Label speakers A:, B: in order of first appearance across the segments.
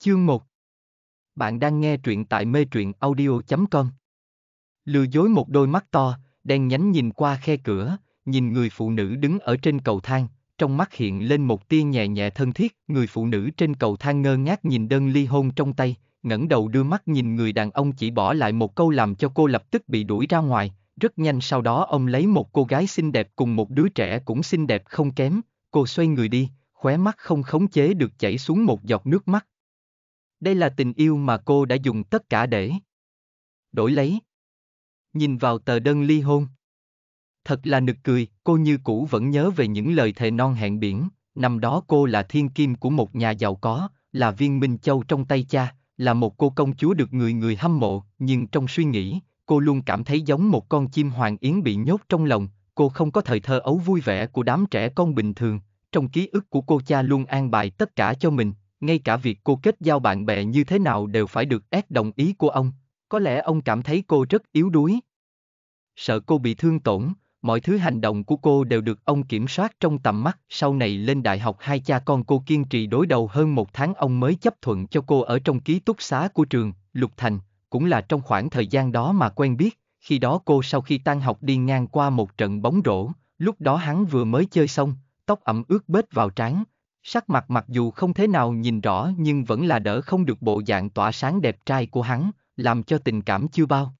A: Chương 1 Bạn đang nghe truyện tại mê truyện audio.com Lừa dối một đôi mắt to, đen nhánh nhìn qua khe cửa, nhìn người phụ nữ đứng ở trên cầu thang, trong mắt hiện lên một tia nhẹ nhẹ thân thiết, người phụ nữ trên cầu thang ngơ ngác nhìn đơn ly hôn trong tay, ngẩng đầu đưa mắt nhìn người đàn ông chỉ bỏ lại một câu làm cho cô lập tức bị đuổi ra ngoài, rất nhanh sau đó ông lấy một cô gái xinh đẹp cùng một đứa trẻ cũng xinh đẹp không kém, cô xoay người đi, khóe mắt không khống chế được chảy xuống một giọt nước mắt, đây là tình yêu mà cô đã dùng tất cả để đổi lấy. Nhìn vào tờ đơn ly hôn. Thật là nực cười, cô như cũ vẫn nhớ về những lời thề non hẹn biển, năm đó cô là thiên kim của một nhà giàu có, là viên minh châu trong tay cha, là một cô công chúa được người người hâm mộ, nhưng trong suy nghĩ, cô luôn cảm thấy giống một con chim hoàng yến bị nhốt trong lồng, cô không có thời thơ ấu vui vẻ của đám trẻ con bình thường, trong ký ức của cô cha luôn an bài tất cả cho mình, ngay cả việc cô kết giao bạn bè như thế nào đều phải được ép đồng ý của ông, có lẽ ông cảm thấy cô rất yếu đuối. Sợ cô bị thương tổn, mọi thứ hành động của cô đều được ông kiểm soát trong tầm mắt. Sau này lên đại học hai cha con cô kiên trì đối đầu hơn một tháng ông mới chấp thuận cho cô ở trong ký túc xá của trường, Lục Thành, cũng là trong khoảng thời gian đó mà quen biết, khi đó cô sau khi tan học đi ngang qua một trận bóng rổ, lúc đó hắn vừa mới chơi xong, tóc ẩm ướt bết vào trán, Sắc mặt mặc dù không thế nào nhìn rõ nhưng vẫn là đỡ không được bộ dạng tỏa sáng đẹp trai của hắn, làm cho tình cảm chưa bao.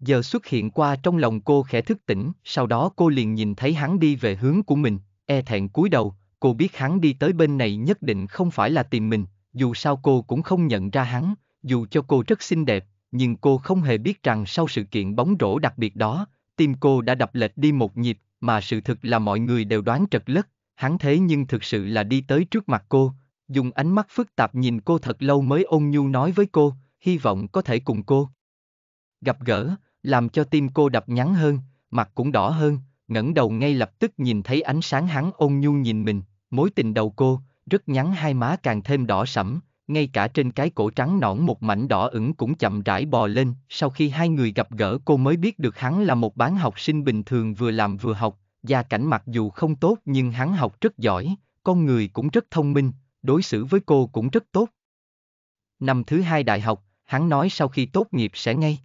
A: Giờ xuất hiện qua trong lòng cô khẽ thức tỉnh, sau đó cô liền nhìn thấy hắn đi về hướng của mình, e thẹn cúi đầu, cô biết hắn đi tới bên này nhất định không phải là tìm mình, dù sao cô cũng không nhận ra hắn, dù cho cô rất xinh đẹp, nhưng cô không hề biết rằng sau sự kiện bóng rổ đặc biệt đó, tim cô đã đập lệch đi một nhịp, mà sự thực là mọi người đều đoán trật lất, hắn thế nhưng thực sự là đi tới trước mặt cô, dùng ánh mắt phức tạp nhìn cô thật lâu mới ôn nhu nói với cô, hy vọng có thể cùng cô. Gặp gỡ, làm cho tim cô đập nhắn hơn, mặt cũng đỏ hơn, ngẩng đầu ngay lập tức nhìn thấy ánh sáng hắn ôn nhu nhìn mình, mối tình đầu cô, rất nhắn hai má càng thêm đỏ sẫm, ngay cả trên cái cổ trắng nõn một mảnh đỏ ửng cũng chậm rãi bò lên, sau khi hai người gặp gỡ cô mới biết được hắn là một bán học sinh bình thường vừa làm vừa học, gia cảnh mặc dù không tốt nhưng hắn học rất giỏi, con người cũng rất thông minh, đối xử với cô cũng rất tốt. Năm thứ hai đại học, hắn nói sau khi tốt nghiệp sẽ ngay.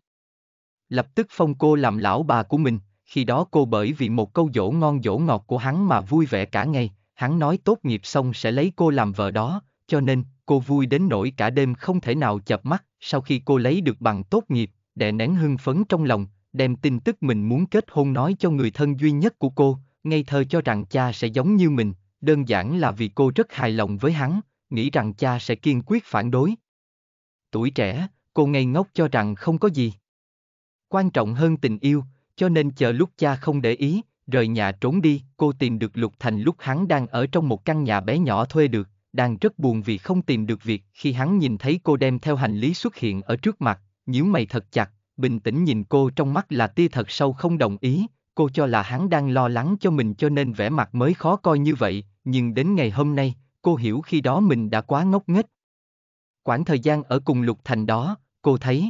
A: Lập tức phong cô làm lão bà của mình, khi đó cô bởi vì một câu dỗ ngon dỗ ngọt của hắn mà vui vẻ cả ngày, hắn nói tốt nghiệp xong sẽ lấy cô làm vợ đó, cho nên cô vui đến nỗi cả đêm không thể nào chập mắt, sau khi cô lấy được bằng tốt nghiệp, đè nén hưng phấn trong lòng, đem tin tức mình muốn kết hôn nói cho người thân duy nhất của cô, ngây thơ cho rằng cha sẽ giống như mình, đơn giản là vì cô rất hài lòng với hắn, nghĩ rằng cha sẽ kiên quyết phản đối. Tuổi trẻ, cô ngây ngốc cho rằng không có gì. Quan trọng hơn tình yêu, cho nên chờ lúc cha không để ý, rời nhà trốn đi, cô tìm được Lục Thành lúc hắn đang ở trong một căn nhà bé nhỏ thuê được, đang rất buồn vì không tìm được việc, khi hắn nhìn thấy cô đem theo hành lý xuất hiện ở trước mặt, nhíu mày thật chặt, bình tĩnh nhìn cô trong mắt là tia thật sâu không đồng ý, cô cho là hắn đang lo lắng cho mình cho nên vẻ mặt mới khó coi như vậy, nhưng đến ngày hôm nay, cô hiểu khi đó mình đã quá ngốc nghếch. Quãng thời gian ở cùng Lục Thành đó, cô thấy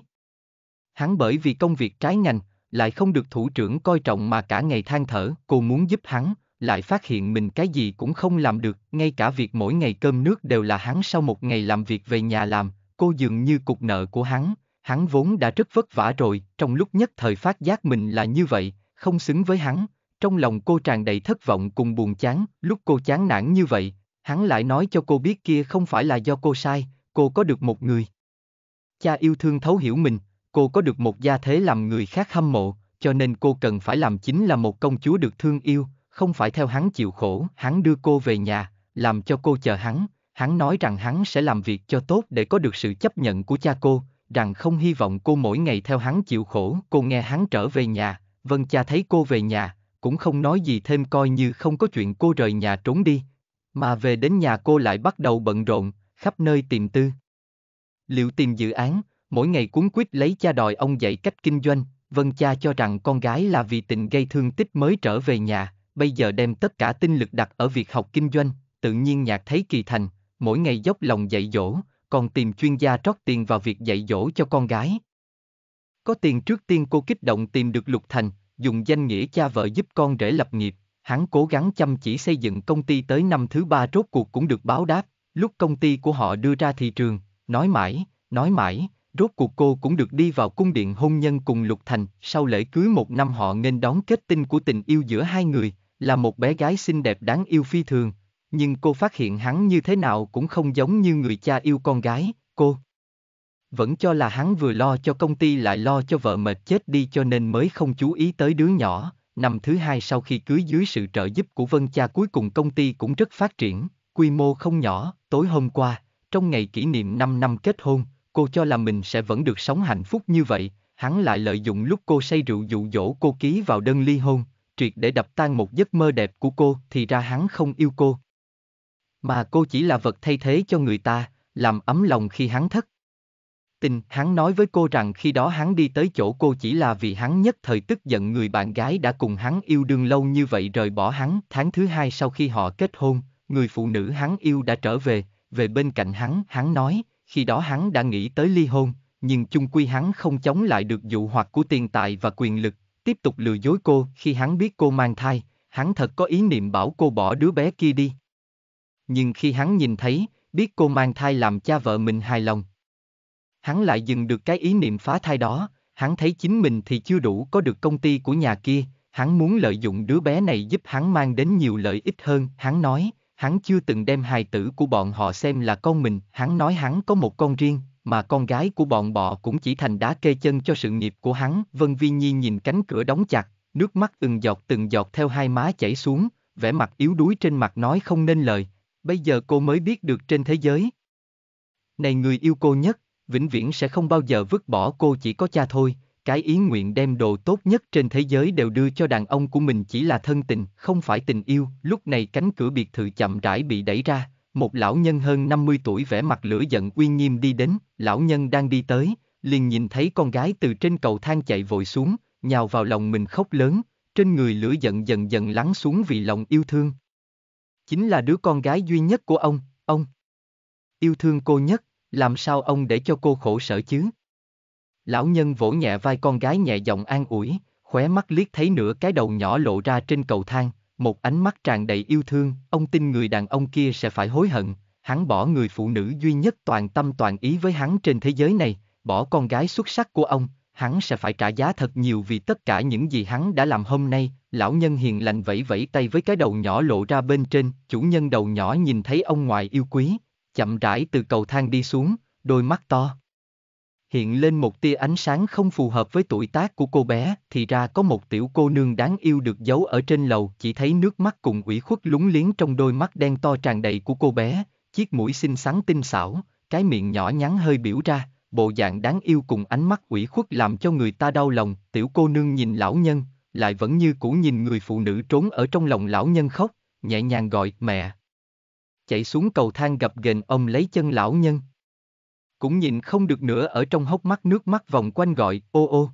A: hắn bởi vì công việc trái ngành, lại không được thủ trưởng coi trọng mà cả ngày than thở, cô muốn giúp hắn, lại phát hiện mình cái gì cũng không làm được, ngay cả việc mỗi ngày cơm nước đều là hắn sau một ngày làm việc về nhà làm, cô dường như cục nợ của hắn, Hắn vốn đã rất vất vả rồi, trong lúc nhất thời phát giác mình là như vậy, không xứng với hắn, trong lòng cô tràn đầy thất vọng cùng buồn chán, lúc cô chán nản như vậy, hắn lại nói cho cô biết kia không phải là do cô sai, cô có được một người. Cha yêu thương thấu hiểu mình, cô có được một gia thế làm người khác hâm mộ, cho nên cô cần phải làm chính là một công chúa được thương yêu, không phải theo hắn chịu khổ, hắn đưa cô về nhà, làm cho cô chờ hắn, hắn nói rằng hắn sẽ làm việc cho tốt để có được sự chấp nhận của cha cô, rằng không hy vọng cô mỗi ngày theo hắn chịu khổ. Cô nghe hắn trở về nhà, Vân Cha thấy cô về nhà, cũng không nói gì thêm coi như không có chuyện cô rời nhà trốn đi. Mà về đến nhà cô lại bắt đầu bận rộn, khắp nơi tìm tư. Liệu tìm dự án, mỗi ngày cuốn quýt lấy cha đòi ông dạy cách kinh doanh, Vân Cha cho rằng con gái là vì tình gây thương tích mới trở về nhà, bây giờ đem tất cả tinh lực đặt ở việc học kinh doanh, tự nhiên nhạc thấy kỳ thành, mỗi ngày dốc lòng dạy dỗ, còn tìm chuyên gia trót tiền vào việc dạy dỗ cho con gái. Có tiền trước tiên cô kích động tìm được Lục Thành, dùng danh nghĩa cha vợ giúp con rể lập nghiệp, hắn cố gắng chăm chỉ xây dựng công ty tới năm thứ ba rốt cuộc cũng được báo đáp, lúc công ty của họ đưa ra thị trường, nói mãi, nói mãi, rốt cuộc cô cũng được đi vào cung điện hôn nhân cùng Lục Thành, sau lễ cưới một năm họ nên đón kết tinh của tình yêu giữa hai người, là một bé gái xinh đẹp đáng yêu phi thường, nhưng cô phát hiện hắn như thế nào cũng không giống như người cha yêu con gái, cô. Vẫn cho là hắn vừa lo cho công ty lại lo cho vợ mệt chết đi cho nên mới không chú ý tới đứa nhỏ. Năm thứ hai sau khi cưới dưới sự trợ giúp của Vân Cha cuối cùng công ty cũng rất phát triển, quy mô không nhỏ, tối hôm qua, trong ngày kỷ niệm 5 năm kết hôn, cô cho là mình sẽ vẫn được sống hạnh phúc như vậy, hắn lại lợi dụng lúc cô say rượu dụ dỗ cô ký vào đơn ly hôn, triệt để đập tan một giấc mơ đẹp của cô thì ra hắn không yêu cô, mà cô chỉ là vật thay thế cho người ta, làm ấm lòng khi hắn thất. Tình, hắn nói với cô rằng khi đó hắn đi tới chỗ cô chỉ là vì hắn nhất thời tức giận người bạn gái đã cùng hắn yêu đương lâu như vậy rời bỏ hắn. Tháng thứ hai sau khi họ kết hôn, người phụ nữ hắn yêu đã trở về, về bên cạnh hắn, hắn nói, khi đó hắn đã nghĩ tới ly hôn, nhưng chung quy hắn không chống lại được dụ hoặc của tiền tài và quyền lực, tiếp tục lừa dối cô khi hắn biết cô mang thai, hắn thật có ý niệm bảo cô bỏ đứa bé kia đi nhưng khi hắn nhìn thấy, biết cô mang thai làm cha vợ mình hài lòng. Hắn lại dừng được cái ý niệm phá thai đó, hắn thấy chính mình thì chưa đủ có được công ty của nhà kia, hắn muốn lợi dụng đứa bé này giúp hắn mang đến nhiều lợi ích hơn, hắn nói, hắn chưa từng đem hài tử của bọn họ xem là con mình, hắn nói hắn có một con riêng, mà con gái của bọn bọ cũng chỉ thành đá kê chân cho sự nghiệp của hắn, Vân Vi Nhi nhìn cánh cửa đóng chặt, nước mắt từng giọt từng giọt theo hai má chảy xuống, vẻ mặt yếu đuối trên mặt nói không nên lời, bây giờ cô mới biết được trên thế giới. Này người yêu cô nhất, vĩnh viễn sẽ không bao giờ vứt bỏ cô chỉ có cha thôi, cái ý nguyện đem đồ tốt nhất trên thế giới đều đưa cho đàn ông của mình chỉ là thân tình, không phải tình yêu. Lúc này cánh cửa biệt thự chậm rãi bị đẩy ra, một lão nhân hơn 50 tuổi vẻ mặt lửa giận uy nghiêm đi đến, lão nhân đang đi tới, liền nhìn thấy con gái từ trên cầu thang chạy vội xuống, nhào vào lòng mình khóc lớn, trên người lửa giận dần dần lắng xuống vì lòng yêu thương chính là đứa con gái duy nhất của ông, ông. Yêu thương cô nhất, làm sao ông để cho cô khổ sở chứ? Lão nhân vỗ nhẹ vai con gái nhẹ giọng an ủi, khóe mắt liếc thấy nửa cái đầu nhỏ lộ ra trên cầu thang, một ánh mắt tràn đầy yêu thương, ông tin người đàn ông kia sẽ phải hối hận, hắn bỏ người phụ nữ duy nhất toàn tâm toàn ý với hắn trên thế giới này, bỏ con gái xuất sắc của ông, hắn sẽ phải trả giá thật nhiều vì tất cả những gì hắn đã làm hôm nay, lão nhân hiền lành vẫy vẫy tay với cái đầu nhỏ lộ ra bên trên, chủ nhân đầu nhỏ nhìn thấy ông ngoại yêu quý, chậm rãi từ cầu thang đi xuống, đôi mắt to. Hiện lên một tia ánh sáng không phù hợp với tuổi tác của cô bé, thì ra có một tiểu cô nương đáng yêu được giấu ở trên lầu, chỉ thấy nước mắt cùng ủy khuất lúng liếng trong đôi mắt đen to tràn đầy của cô bé, chiếc mũi xinh xắn tinh xảo, cái miệng nhỏ nhắn hơi biểu ra, bộ dạng đáng yêu cùng ánh mắt ủy khuất làm cho người ta đau lòng, tiểu cô nương nhìn lão nhân, lại vẫn như cũ nhìn người phụ nữ trốn ở trong lòng lão nhân khóc, nhẹ nhàng gọi mẹ. Chạy xuống cầu thang gặp ghềnh ông lấy chân lão nhân. Cũng nhìn không được nữa ở trong hốc mắt nước mắt vòng quanh gọi, ô ô.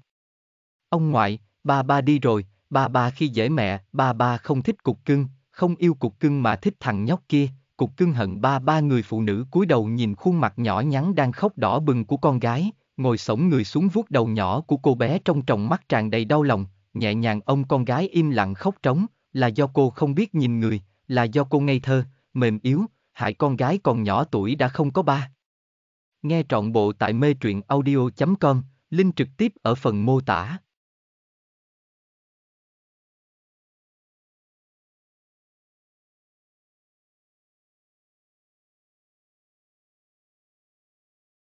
A: Ông ngoại, ba ba đi rồi, ba ba khi dễ mẹ, ba ba không thích cục cưng, không yêu cục cưng mà thích thằng nhóc kia, cục cưng hận ba ba người phụ nữ cúi đầu nhìn khuôn mặt nhỏ nhắn đang khóc đỏ bừng của con gái, ngồi sổng người xuống vuốt đầu nhỏ của cô bé trong tròng mắt tràn đầy đau lòng, nhẹ nhàng ông con gái im lặng khóc trống, là do cô không biết nhìn người, là do cô ngây thơ, mềm yếu, hại con gái còn nhỏ tuổi đã không có ba. Nghe trọn bộ tại mê truyện audio.com, link trực tiếp ở phần mô tả.